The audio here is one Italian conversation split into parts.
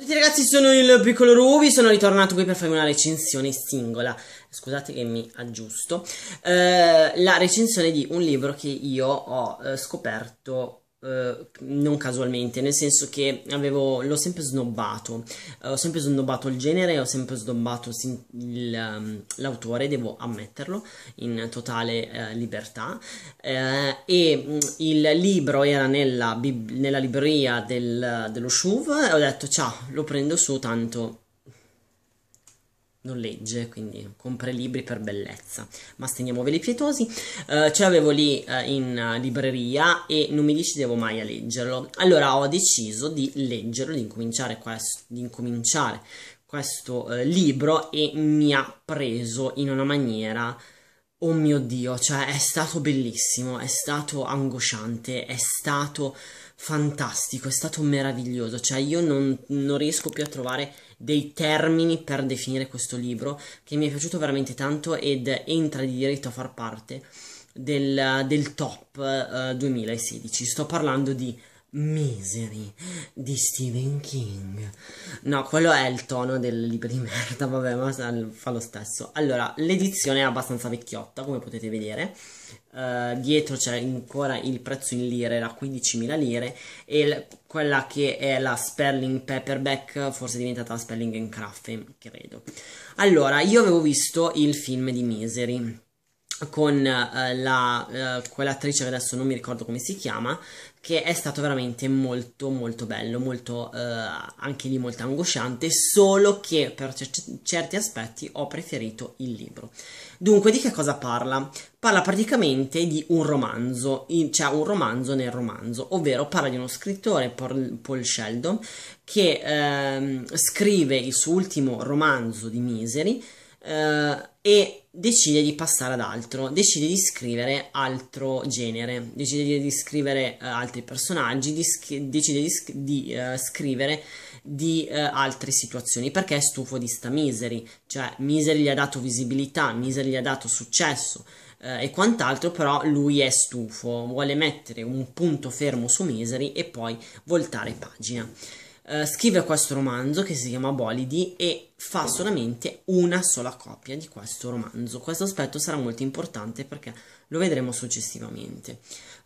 Ciao a tutti ragazzi, sono il Piccolo Ruby, sono ritornato qui per farvi una recensione singola, scusate che mi aggiusto, eh, la recensione di un libro che io ho eh, scoperto eh, non casualmente, nel senso che avevo, l'ho sempre snobbato, uh, ho sempre snobbato il genere, ho sempre snobbato sin- il, um, l'autore, devo ammetterlo, in totale uh, libertà. e mm, il libro era nella, bib- nella libreria del, dello Shuv, ho detto ciao, lo prendo su, tanto non legge, quindi compra libri per bellezza, ma steniamo veli pietosi. Uh, ce l'avevo lì uh, in eh, libreria e non mi decidevo mai a leggerlo. Allora ho deciso di leggerlo, di incominciare, quest- di incominciare questo libro e mi ha preso in una maniera... Oh mio Dio, cioè è stato bellissimo, è stato angosciante, è stato fantastico, è stato meraviglioso, cioè io non, non riesco più a trovare dei termini per definire questo libro che mi è piaciuto veramente tanto ed entra di diritto a far parte del, del top uh, eh, 2016. Sto parlando di Misery di Stephen King. No, quello è il tono del libro di merda, vabbè, ma fa lo stesso. Allora, l'edizione è abbastanza vecchiotta, come potete vedere. Uh, dietro c'è ancora il prezzo in lire, era 15.000 lire, e quella che è la Sperling Paperback, forse è diventata la Sperling and Craft, credo. Allora, io avevo visto il film di Misery con uh, la, uh, quell'attrice che adesso non mi ricordo come si chiama, che è stato veramente molto molto bello, molto eh, anche lì molto angosciante, solo che per c- certi aspetti ho preferito il libro. Dunque di che cosa parla? Parla praticamente di un romanzo, c'è cioè un romanzo nel romanzo, ovvero parla di uno scrittore, Paul Sheldon, che eh, scrive il suo ultimo romanzo di Misery eh, e decide di passare ad altro, decide di scrivere altro genere, decide di scrivere uh, eh, altri personaggi, di sc- decide di, sc- di uh, scrivere di uh, altre situazioni perché è stufo di sta Misery, cioè Misery gli ha dato visibilità, Misery gli ha dato successo e quant'altro, però lui è stufo, vuole mettere un punto fermo su Misery e poi voltare pagina. scrive questo romanzo che si chiama Bolidi e fa solamente una sola copia di questo romanzo. Questo aspetto sarà molto importante perché lo vedremo successivamente.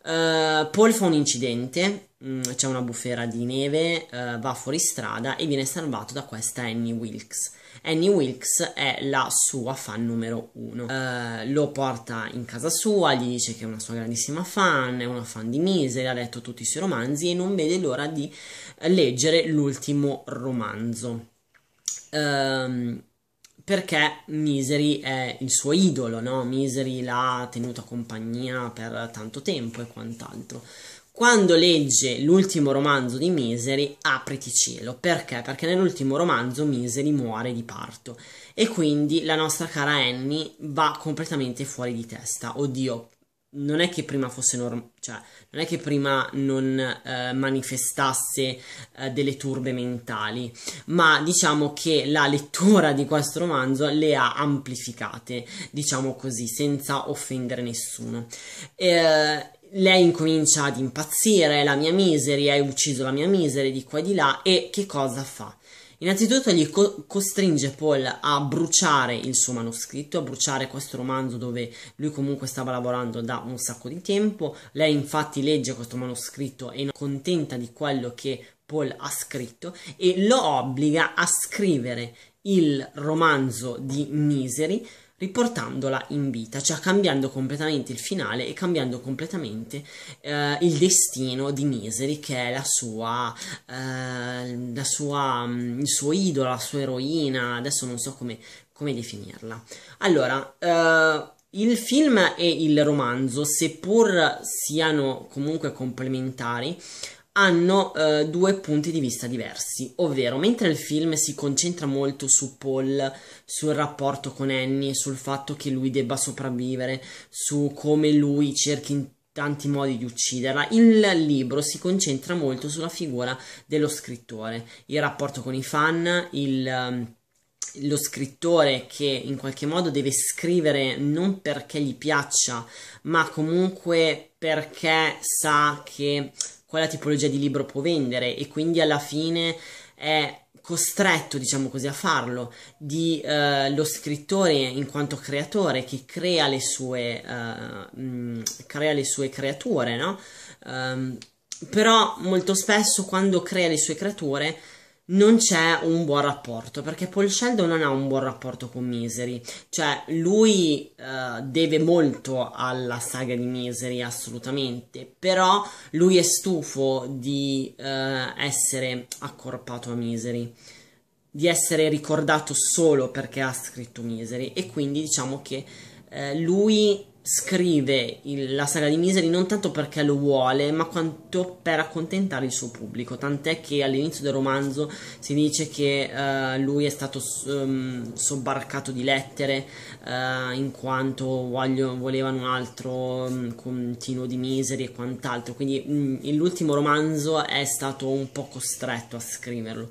Uh, Paul fa un incidente, mm, c'è una bufera di neve, uh, va fuori strada e viene salvato da questa Annie Wilkes. Annie Wilkes è la sua fan numero uno. Uh, lo porta in casa sua, gli dice che è una sua grandissima fan, è una fan di Mise, ha letto tutti i suoi romanzi e non vede l'ora di leggere l'ultimo romanzo ehm, perché Misery è il suo idolo, no? Misery l'ha tenuta compagnia per tanto tempo e quant'altro. Quando legge l'ultimo romanzo di Misery, apriti cielo. Perché? Perché nell'ultimo romanzo Misery muore di parto e quindi la nostra cara Annie va completamente fuori di testa. Oddio, non è che prima fosse normale, cioè non è che prima non eh, manifestasse eh, delle turbe mentali, ma diciamo che la lettura di questo romanzo le ha amplificate, diciamo così, senza offendere nessuno. Eh, lei incomincia ad impazzire, la mia miseria, hai ucciso la mia miseria di qua e di là e che cosa fa? Innanzitutto gli co- costringe Paul a bruciare il suo manoscritto, a bruciare questo romanzo dove lui comunque stava lavorando da un sacco di tempo. Lei infatti legge questo manoscritto e non è contenta di quello che Paul ha scritto e lo obbliga a scrivere il romanzo di Misery riportandola in vita, cioè cambiando completamente il finale e cambiando completamente eh, il destino di Misery che è la sua, eh, la sua, mm, il suo idolo, la sua eroina, adesso non so come, come definirla. Allora, eh, il film e il romanzo, seppur siano comunque complementari, hanno eh, due punti di vista diversi, ovvero mentre il film si concentra molto su Paul, sul rapporto con Annie, sul fatto che lui debba sopravvivere, su come lui cerchi in tanti modi di ucciderla, il libro si concentra molto sulla figura dello scrittore, il rapporto con i fan, il ehm, lo scrittore che in qualche modo deve scrivere non perché gli piaccia, ma comunque perché sa che quella tipologia di libro può vendere e quindi alla fine è costretto, diciamo così, a farlo, di eh, lo scrittore in quanto creatore che crea le sue, eh, mh, mm, crea le sue creature, no? Um, però molto spesso quando crea le sue creature non c'è un buon rapporto perché Paul Sheldon non ha un buon rapporto con Misery, cioè lui uh, deve molto alla saga di Misery assolutamente, però lui è stufo di uh, essere accorpato a Misery, di essere ricordato solo perché ha scritto Misery e quindi diciamo che uh, lui scrive il, la saga di Misery non tanto perché lo vuole, ma quanto per accontentare il suo pubblico. Tant'è che all'inizio del romanzo si dice che uh, lui è stato um, sobbarcato di lettere uh, in quanto voglio, volevano un altro um, continuo di Misery e quant'altro. Quindi um, l'ultimo romanzo è stato un po' costretto a scriverlo.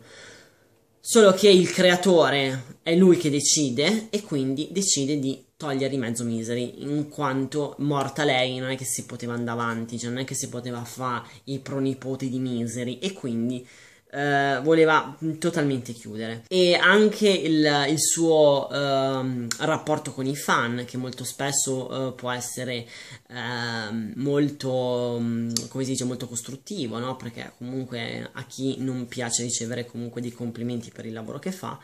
Solo che il creatore è lui che decide e quindi decide di togliere di mezzo Misery, in quanto morta lei non è che si poteva andare avanti, cioè non è che si poteva fare i pronipoti di Misery e quindi Uh, voleva totalmente chiudere e anche il, il suo uh, rapporto con i fan che molto spesso uh, può essere ehm, molto mm, come si dice molto costruttivo no? perché comunque a chi non piace ricevere comunque dei complimenti per il lavoro che fa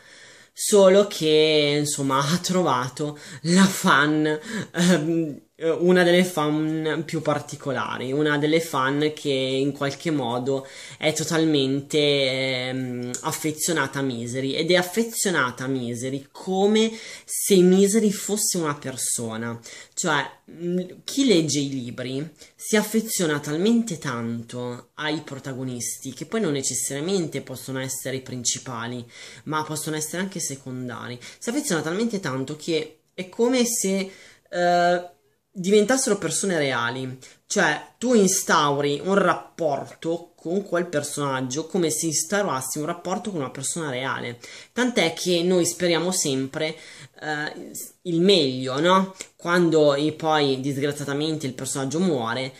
solo che insomma ha trovato la fan ehm, eh, una delle fan più particolari, una delle fan che in qualche modo è totalmente ehm, affezionata a Misery ed è affezionata a Misery come se Misery fosse una persona, cioè mm, chi legge i libri si affeziona talmente tanto ai protagonisti che poi non necessariamente possono essere i principali, ma possono essere anche secondari. Si affeziona talmente tanto che è come se eh, diventassero persone reali, cioè tu instauri un rapporto con quel personaggio come se instaurassi un rapporto con una persona reale. Tant'è che noi speriamo sempre eh, il meglio, no? Quando poi disgraziatamente il personaggio muore,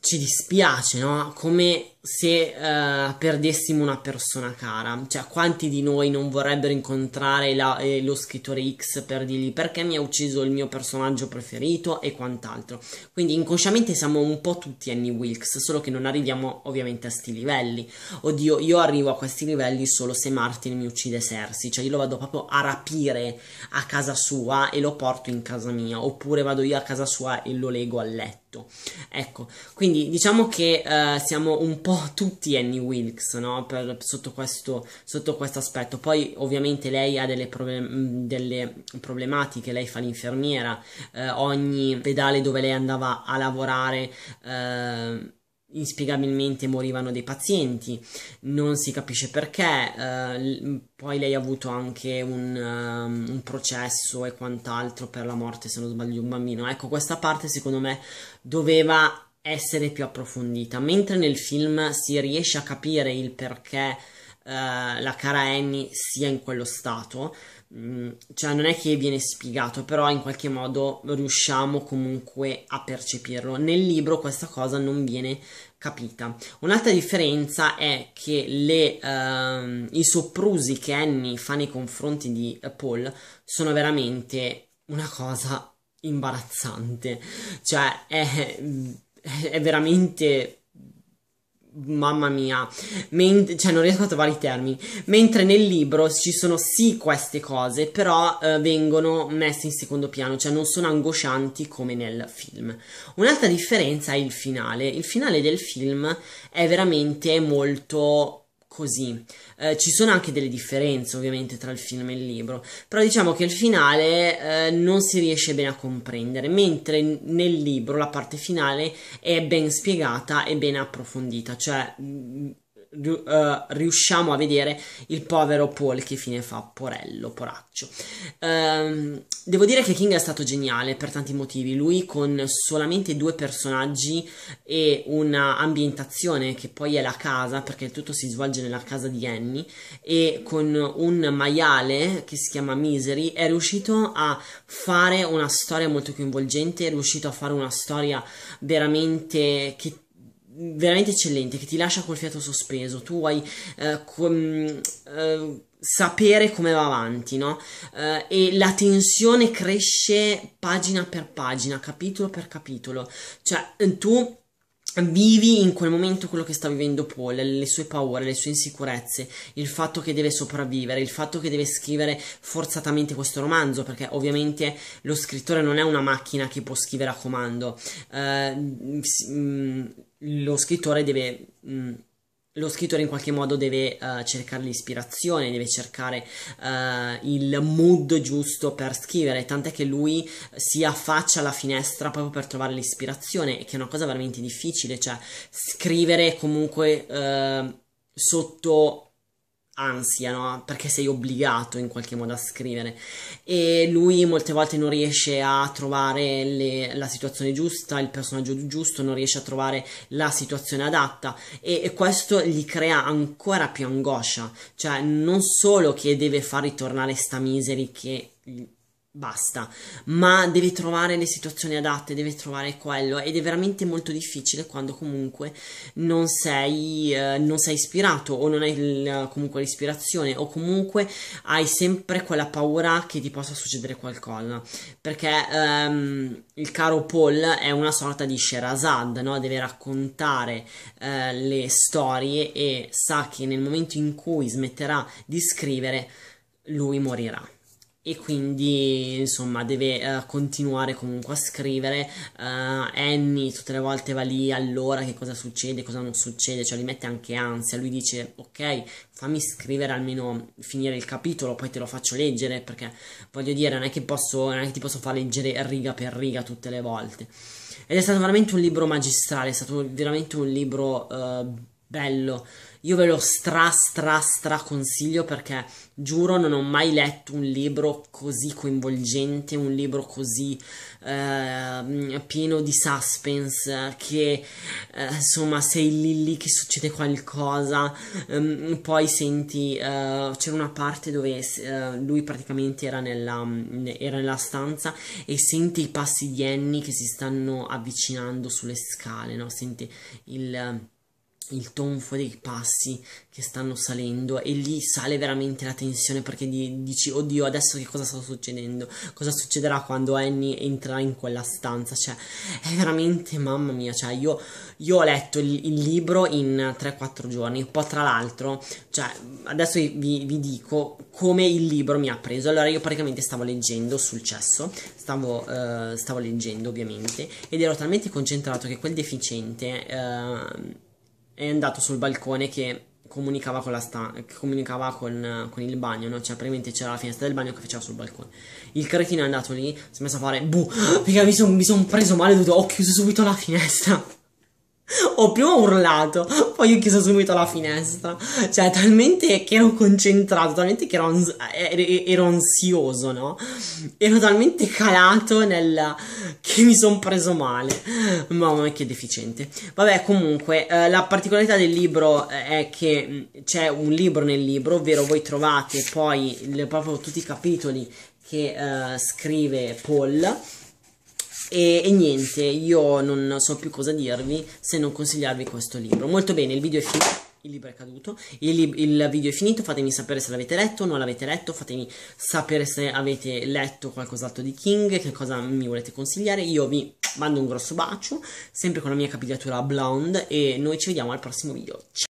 ci dispiace, no? Come se uh, perdessimo una persona cara, cioè quanti di noi non vorrebbero incontrare la, eh, lo scrittore X per dirgli perché mi ha ucciso il mio personaggio preferito e quant'altro. Quindi inconsciamente siamo un po' tutti Annie Wilkes, solo che non arriviamo ovviamente a sti livelli. Oddio, io arrivo a questi livelli solo se Martin mi uccide Cersei, cioè io lo vado proprio a rapire a casa sua e lo porto in casa mia, oppure vado io a casa sua e lo leggo a letto. Ecco, quindi diciamo che uh, siamo un po' po' oh, tutti Annie Wilkes, no? Per, sotto, questo, sotto questo aspetto. Poi, ovviamente, lei ha delle, problem- delle problematiche, lei fa l'infermiera, eh, ogni pedale dove lei andava a lavorare. Eh, inspiegabilmente morivano dei pazienti, non si capisce perché, eh, poi lei ha avuto anche un, um, un, processo e quant'altro per la morte, se non sbaglio, di un bambino. Ecco, questa parte secondo me doveva essere più approfondita, mentre nel film si riesce a capire il perché eh, la cara Annie sia in quello stato, mm, cioè non è che viene spiegato, però in qualche modo riusciamo comunque a percepirlo. Nel libro questa cosa non viene capita. Un'altra differenza è che le, ehm, i soprusi che Annie fa nei confronti di eh, Paul sono veramente una cosa imbarazzante, cioè è è veramente mamma mia, Ment- cioè non riesco a trovare i termini. Mentre nel libro ci sono sì queste cose, però eh, vengono messe in secondo piano, cioè non sono angoscianti come nel film. Un'altra differenza è il finale. Il finale del film è veramente molto così. Eh, ci sono anche delle differenze ovviamente tra il film e il libro, però diciamo che il finale eh, non si riesce bene a comprendere, mentre nel libro la parte finale è ben spiegata e ben approfondita, cioè mm, Uh, riusciamo a vedere il povero Paul che fine fa, porello, poraccio. Uh, devo dire che King è stato geniale per tanti motivi, lui con solamente due personaggi e un'ambientazione che poi è la casa, perché tutto si svolge nella casa di Annie, e con un maiale che si chiama Misery, è riuscito a fare una storia molto coinvolgente, è riuscito a fare una storia veramente che veramente eccellente che ti lascia col fiato sospeso, tu vuoi eh, com, eh, sapere come va avanti, no? Eh, e la tensione cresce pagina per pagina, capitolo per capitolo, cioè tu vivi in quel momento quello che sta vivendo Paul, le sue paure, le sue insicurezze, il fatto che deve sopravvivere, il fatto che deve scrivere forzatamente questo romanzo, perché ovviamente lo scrittore non è una macchina che può scrivere a comando, uh, lo scrittore deve... Mh, mm, lo scrittore in qualche modo deve uh, cercare l'ispirazione, deve cercare uh, il mood giusto per scrivere, tant'è che lui si affaccia alla finestra proprio per trovare l'ispirazione, che è una cosa veramente difficile, cioè scrivere comunque uh, sotto ansia, no? Perché sei obbligato in qualche modo a scrivere e lui molte volte non riesce a trovare le, la situazione giusta, il personaggio giusto, non riesce a trovare la situazione adatta e, e, questo gli crea ancora più angoscia, cioè non solo che deve far ritornare sta misery che basta, ma deve trovare le situazioni adatte, deve trovare quello ed è veramente molto difficile quando comunque non sei, eh, non sei ispirato o non hai il, comunque l'ispirazione o comunque hai sempre quella paura che ti possa succedere qualcosa perché ehm, il caro Paul è una sorta di Sherazad, no? deve raccontare eh, le storie e sa che nel momento in cui smetterà di scrivere lui morirà e quindi insomma deve uh, continuare comunque a scrivere uh, Annie tutte le volte va lì allora che cosa succede cosa non succede cioè gli mette anche ansia lui dice ok fammi scrivere almeno finire il capitolo poi te lo faccio leggere perché voglio dire non è che posso non è che ti posso far leggere riga per riga tutte le volte ed è stato veramente un libro magistrale è stato veramente un libro uh, bello. Io ve lo stra stra stra consiglio perché giuro non ho mai letto un libro così coinvolgente, un libro così eh, pieno di suspense che eh, insomma sei lì lì che succede qualcosa, ehm, poi senti eh, c'era una parte dove eh, lui praticamente era nella, mm, era nella stanza e senti i passi di Annie che si stanno avvicinando sulle scale, no? Senti il il tonfo dei passi che stanno salendo e lì sale veramente la tensione perché dici oddio adesso che cosa sta succedendo cosa succederà quando Annie entrerà in quella stanza cioè è veramente mamma mia cioè io, io ho letto il, il libro in 3-4 giorni poi tra l'altro cioè adesso vi, vi, dico come il libro mi ha preso allora io praticamente stavo leggendo sul cesso stavo, eh, stavo leggendo ovviamente ed ero talmente concentrato che quel deficiente eh, è andato sul balcone che comunicava con, stan- che comunicava con, con il bagno, no? Cioè, praticamente c'era la finestra del bagno che faceva sul balcone. Il cretino è andato lì, si è messo a fare buh, mi sono son preso male, ho chiuso subito la finestra. Ho prima urlato, poi ho chiuso subito la finestra, cioè talmente che ero concentrato, talmente che ero, ans- eh, ero ansioso, no? Ero talmente calato nel... che mi sono preso male. Mamma mia che deficiente. Vabbè comunque, eh, la particolarità del libro eh, è che mm, c'è un libro nel libro, ovvero voi trovate poi le, proprio tutti i capitoli che eh, scrive Paul e, e, niente, io non so più cosa dirvi se non consigliarvi questo libro. Molto bene, il video è finito. Il libro è caduto, il, il, video è finito, fatemi sapere se l'avete letto o non l'avete letto, fatemi sapere se avete letto qualcos'altro di King, che cosa mi volete consigliare, io vi mando un grosso bacio, sempre con la mia capigliatura blonde e noi ci vediamo al prossimo video, ciao!